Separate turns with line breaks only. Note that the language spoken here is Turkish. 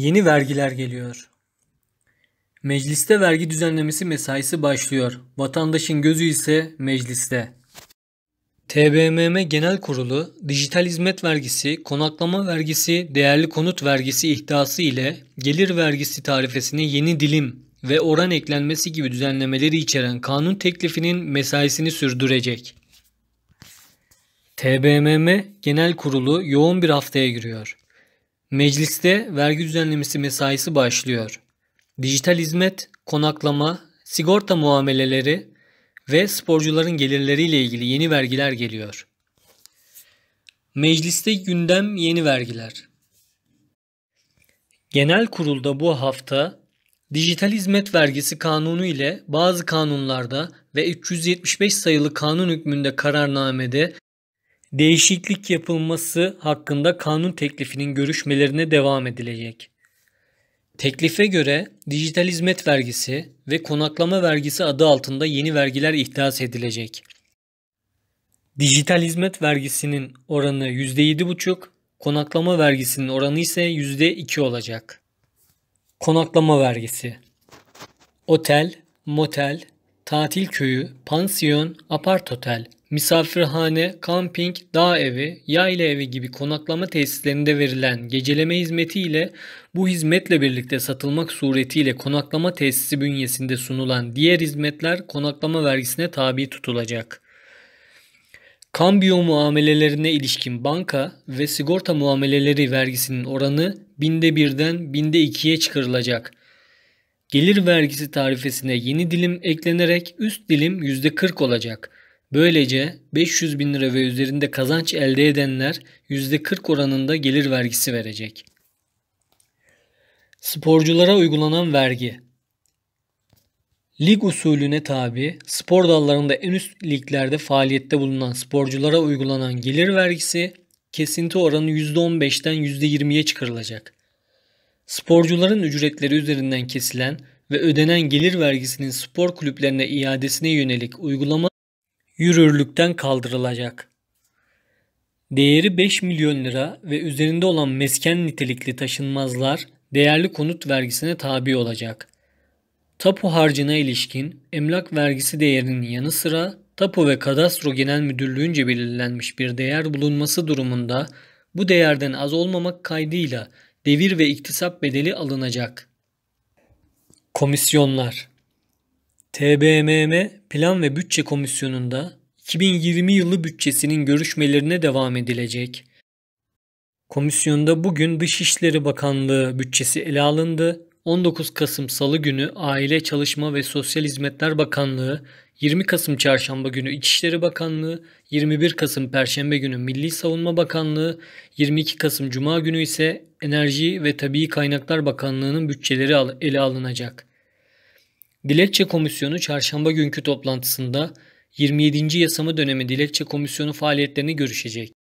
Yeni vergiler geliyor. Mecliste vergi düzenlemesi mesaisi başlıyor. Vatandaşın gözü ise mecliste. TBMM Genel Kurulu, dijital hizmet vergisi, konaklama vergisi, değerli konut vergisi ihdası ile gelir vergisi tarifesine yeni dilim ve oran eklenmesi gibi düzenlemeleri içeren kanun teklifinin mesaisini sürdürecek. TBMM Genel Kurulu yoğun bir haftaya giriyor. Mecliste vergi düzenlemesi mesaisi başlıyor. Dijital hizmet, konaklama, sigorta muameleleri ve sporcuların gelirleriyle ilgili yeni vergiler geliyor. Mecliste gündem yeni vergiler. Genel kurulda bu hafta Dijital Hizmet Vergisi Kanunu ile bazı kanunlarda ve 375 sayılı kanun hükmünde kararnamede değişiklik yapılması hakkında kanun teklifinin görüşmelerine devam edilecek. Teklife göre dijital hizmet vergisi ve konaklama vergisi adı altında yeni vergiler ihdas edilecek. Dijital hizmet vergisinin oranı %7,5, konaklama vergisinin oranı ise %2 olacak. Konaklama vergisi Otel, motel, tatil köyü, pansiyon, apart otel, Misafirhane, kamping, dağ evi, yayla evi gibi konaklama tesislerinde verilen geceleme hizmeti ile bu hizmetle birlikte satılmak suretiyle konaklama tesisi bünyesinde sunulan diğer hizmetler konaklama vergisine tabi tutulacak. Kambiyo muamelelerine ilişkin banka ve sigorta muameleleri vergisinin oranı binde birden binde ikiye çıkarılacak. Gelir vergisi tarifesine yeni dilim eklenerek üst dilim %40 olacak.'' Böylece 500 bin lira ve üzerinde kazanç elde edenler %40 oranında gelir vergisi verecek. Sporculara uygulanan vergi Lig usulüne tabi spor dallarında en üst liglerde faaliyette bulunan sporculara uygulanan gelir vergisi kesinti oranı %15'ten %20'ye çıkarılacak. Sporcuların ücretleri üzerinden kesilen ve ödenen gelir vergisinin spor kulüplerine iadesine yönelik uygulama yürürlükten kaldırılacak. Değeri 5 milyon lira ve üzerinde olan mesken nitelikli taşınmazlar değerli konut vergisine tabi olacak. Tapu harcına ilişkin emlak vergisi değerinin yanı sıra Tapu ve Kadastro Genel Müdürlüğü'nce belirlenmiş bir değer bulunması durumunda bu değerden az olmamak kaydıyla devir ve iktisap bedeli alınacak. Komisyonlar TBMM Plan ve Bütçe Komisyonu'nda 2020 yılı bütçesinin görüşmelerine devam edilecek. Komisyonda bugün Dışişleri Bakanlığı bütçesi ele alındı. 19 Kasım Salı günü Aile Çalışma ve Sosyal Hizmetler Bakanlığı, 20 Kasım Çarşamba günü İçişleri Bakanlığı, 21 Kasım Perşembe günü Milli Savunma Bakanlığı, 22 Kasım Cuma günü ise Enerji ve Tabii Kaynaklar Bakanlığı'nın bütçeleri ele alınacak. Dilekçe Komisyonu çarşamba günkü toplantısında 27. yasama dönemi dilekçe komisyonu faaliyetlerini görüşecek.